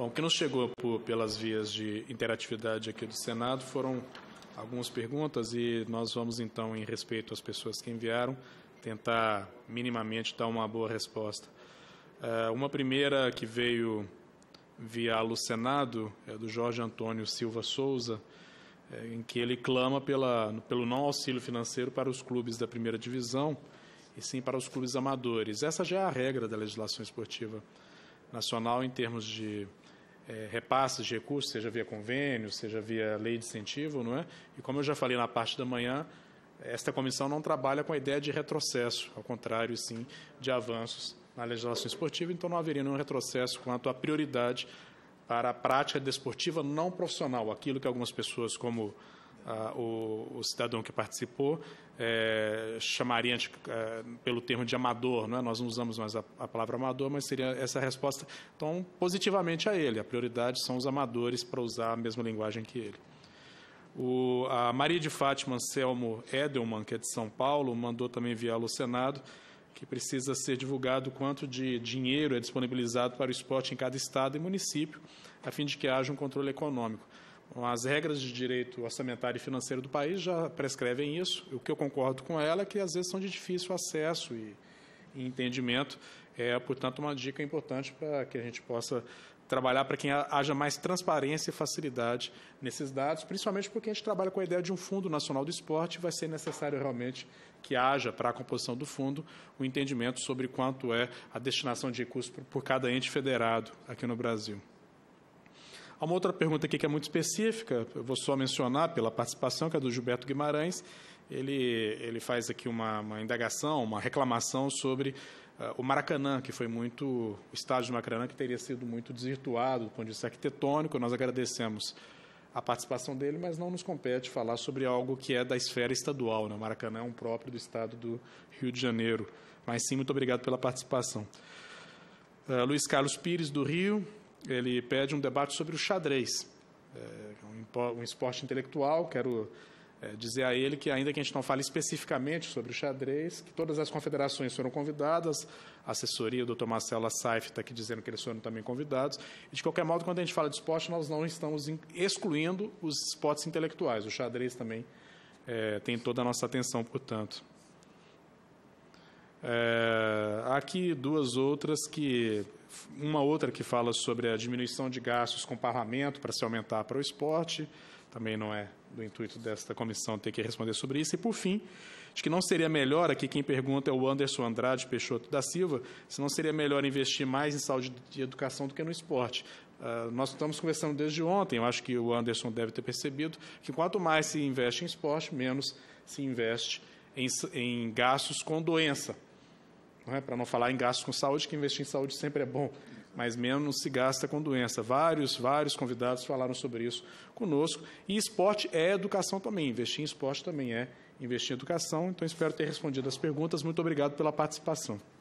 Bom, o que nos chegou por, pelas vias de interatividade aqui do Senado foram algumas perguntas e nós vamos então, em respeito às pessoas que enviaram, tentar minimamente dar uma boa resposta. Uh, uma primeira que veio via Alu Senado é do Jorge Antônio Silva Souza, é, em que ele clama pela, pelo não auxílio financeiro para os clubes da primeira divisão e sim para os clubes amadores. Essa já é a regra da legislação esportiva nacional em termos de é, repasses de recursos, seja via convênio, seja via lei de incentivo, não é? E como eu já falei na parte da manhã, esta comissão não trabalha com a ideia de retrocesso, ao contrário, sim, de avanços na legislação esportiva, então não haveria nenhum retrocesso quanto à prioridade para a prática desportiva não profissional, aquilo que algumas pessoas, como ah, o, o, cidadão que participou é, chamaria de, é, pelo termo de amador, não é? nós não usamos mais a, a, palavra amador, mas seria essa resposta então positivamente a ele. A prioridade são os amadores para usar a mesma linguagem que ele. O, a Maria de Fátima Anselmo Edelman, que é de São Paulo, mandou também enviá-lo ao Senado, que precisa ser divulgado quanto de dinheiro é disponibilizado para o esporte em cada estado e município, a fim de que haja um controle econômico. As regras de direito orçamentário e financeiro do país já prescrevem isso. O que eu concordo com ela é que às vezes são de difícil acesso e, entendimento. É, portanto, uma dica importante para que a gente possa trabalhar para que haja mais transparência e facilidade nesses dados, principalmente porque a gente trabalha com a ideia de um Fundo Nacional do Esporte, vai ser necessário realmente que haja para a composição do fundo o um entendimento sobre quanto é a destinação de recursos por cada ente federado aqui no Brasil. Há uma outra pergunta aqui que é muito específica, eu vou só mencionar pela participação, que é do Gilberto Guimarães. Ele, ele faz aqui uma, uma indagação, uma reclamação sobre uh, o Maracanã, que foi muito. O estádio do Maracanã, que teria sido muito desvirtuado do ponto de vista arquitetônico. Nós agradecemos a participação dele, mas não nos compete falar sobre algo que é da esfera estadual. Né? O Maracanã é um próprio do estado do Rio de Janeiro. Mas sim, muito obrigado pela participação. Uh, Luiz Carlos Pires, do Rio ele pede um debate sobre o xadrez, é, é um esporte intelectual. Quero é, dizer a ele que, ainda que a gente não fale especificamente sobre o xadrez, que todas as confederações foram convidadas, a assessoria do Dr. Marcelo Saif está aqui dizendo que eles foram também convidados. E, de qualquer modo, quando a gente fala de esporte, nós não estamos excluindo os esportes intelectuais. O xadrez também é, tem toda a nossa atenção, portanto. É, aqui duas outras que uma outra que fala sobre a diminuição de gastos com parlamento para se aumentar para o esporte. Também não é do intuito desta comissão ter que responder sobre isso. E, por fim, acho que não seria melhor, aqui quem pergunta é o Anderson Andrade Peixoto da Silva, se não seria melhor investir mais em saúde e educação do que no esporte. Uh, nós estamos conversando desde ontem, eu acho que o Anderson deve ter percebido, que quanto mais se investe em esporte, menos se investe em, em gastos com doença é? Né, para não falar em gastos com saúde, que investir em saúde sempre é bom, mas menos se gasta com doença. Vários, vários convidados falaram sobre isso conosco. E esporte é educação também, investir em esporte também é investir em educação. Então espero ter respondido as perguntas. Muito obrigado pela participação.